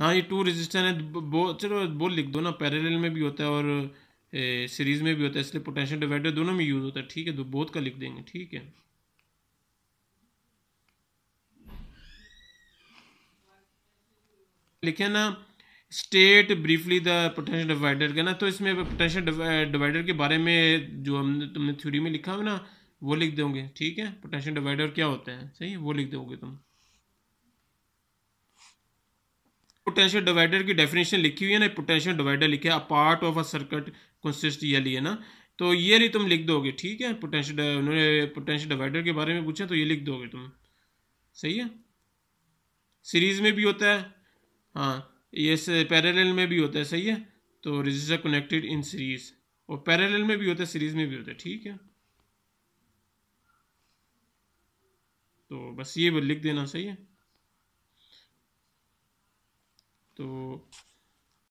हाँ ये to register है बो चलो वो लिख दो ना पैरेलल में भी होता है और सीरीज में भी होता है इसलिए पोटेंशियल डिवाइडर दोनों में यूज़ होता है ठीक है दो बोथ का लिख देंगे ठीक है लिखे ना state briefly the potential divider का ना तो इसमें पोटेंशियल डिवाइडर के बारे में जो हमने तुमने थ्योरी में लिखा है ना वो लिख दोगे ठीक है पोटेंशियल डिवाइडर क्या होता है सही है वो लिख दोगे तुम पोटेंशियल डिवाइडर की डेफिनेशन लिखी हुई है ना पोटेंशियल डिवाइडर लिखा है part of a circuit consist ये लिए ना तो ये भी तुम लिख दोगे ठीक है पोटेंशियल उन्होंने पोटेंशियल डिवाइडर के बारे में पूछा तो ये लिख दोगे तुम सही है सीरीज में भी होता है हाँ ये पैरेलल में भी होता है सही है तो रजिस्टर कनेक्टेड इन सीरीज और पैरेलल में भी होता है सीरीज में भी होता है ठीक है तो बस ये लिख देना सही है 都。